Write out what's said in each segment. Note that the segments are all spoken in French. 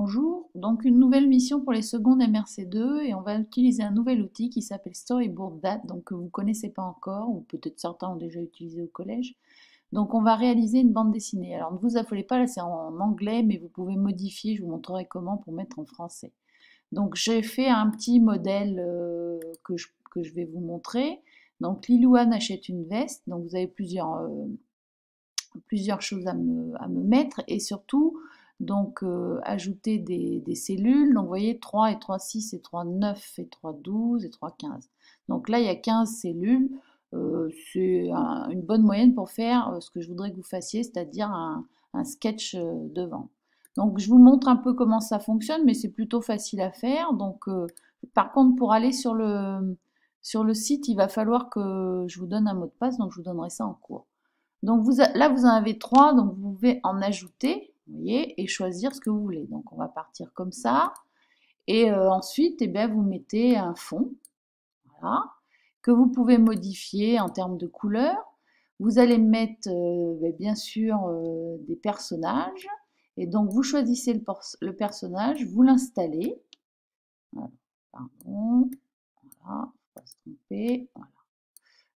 Bonjour, donc une nouvelle mission pour les secondes MRC2 et on va utiliser un nouvel outil qui s'appelle Storyboard Date, donc que vous ne connaissez pas encore ou peut-être certains ont déjà utilisé au collège. Donc on va réaliser une bande dessinée. Alors ne vous affolez pas, là c'est en anglais mais vous pouvez modifier, je vous montrerai comment pour mettre en français. Donc j'ai fait un petit modèle euh, que, je, vais vous montrer. Donc Lilouane achète une veste, donc vous avez plusieurs, euh, choses à me mettre et surtout donc euh, ajouter des, cellules. Donc vous voyez 3 et 3, 6 et 3, 9 et 3, 12 et 3, 15. Donc là il y a 15 cellules. Euh, c'est une bonne moyenne pour faire euh, ce que je voudrais que vous fassiez, c'est-à-dire un, sketch devant. Donc je vous montre un peu comment ça fonctionne, mais c'est plutôt facile à faire. Donc par contre pour aller sur le, sur le site, il va falloir que je vous donne un mot de passe, donc je vous donnerai ça en cours. Donc vous, là vous en avez trois, donc vous pouvez en ajouter. Et choisir ce que vous voulez. Donc, on va partir comme ça. Et euh, ensuite, eh bien, vous mettez un fond. Que vous pouvez modifier en termes de couleur. Vous allez mettre, euh, ben, bien sûr, euh, des personnages. Et donc, vous choisissez le, personnage, vous l'installez. Voilà.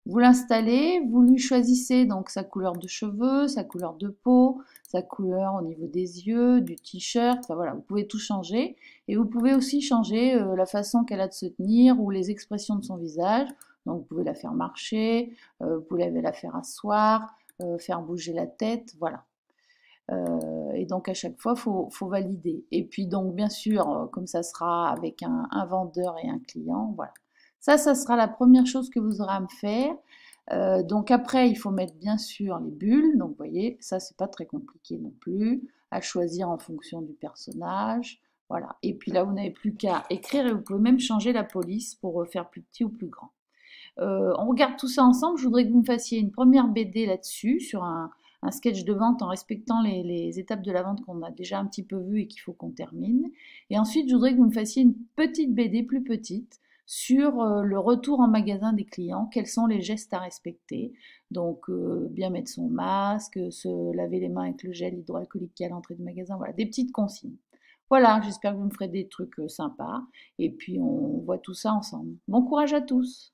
Vous l'installez, vous lui choisissez donc sa couleur de cheveux, sa couleur de peau, sa couleur au niveau des yeux, du t-shirt, voilà, vous pouvez tout changer. Et vous pouvez aussi changer euh, la façon qu'elle a de se tenir ou les expressions de son visage. Donc vous pouvez la faire marcher, euh, vous pouvez la faire asseoir, euh, faire bouger la tête, voilà. et donc à chaque fois, faut, valider. Et puis donc bien sûr, comme ça sera avec un, un vendeur et un client, voilà. Ça, ça sera la première chose que vous aurez à me faire. Euh, donc après, il faut mettre bien sûr les bulles. Donc vous voyez, ça c'est pas très compliqué non plus à choisir en fonction du personnage. Voilà. Et puis là, vous n'avez plus qu'à écrire et vous pouvez même changer la police pour euh, faire plus petit ou plus grand. Euh, on regarde tout ça ensemble. Je voudrais que vous me fassiez une première BD là-dessus, sur un, sketch de vente en respectant les, les étapes de la vente qu'on a déjà un petit peu vues et qu'il faut qu'on termine. Et ensuite, je voudrais que vous me fassiez une petite BD plus petite sur euh, le retour en magasin des clients, quels sont les gestes à respecter. Donc, euh, bien mettre son masque, se laver les mains avec le gel hydroalcoolique qui est à l'entrée du magasin, voilà, des petites consignes. Voilà, j'espère que vous me ferez des trucs euh, sympas et puis on voit tout ça ensemble. Bon courage à tous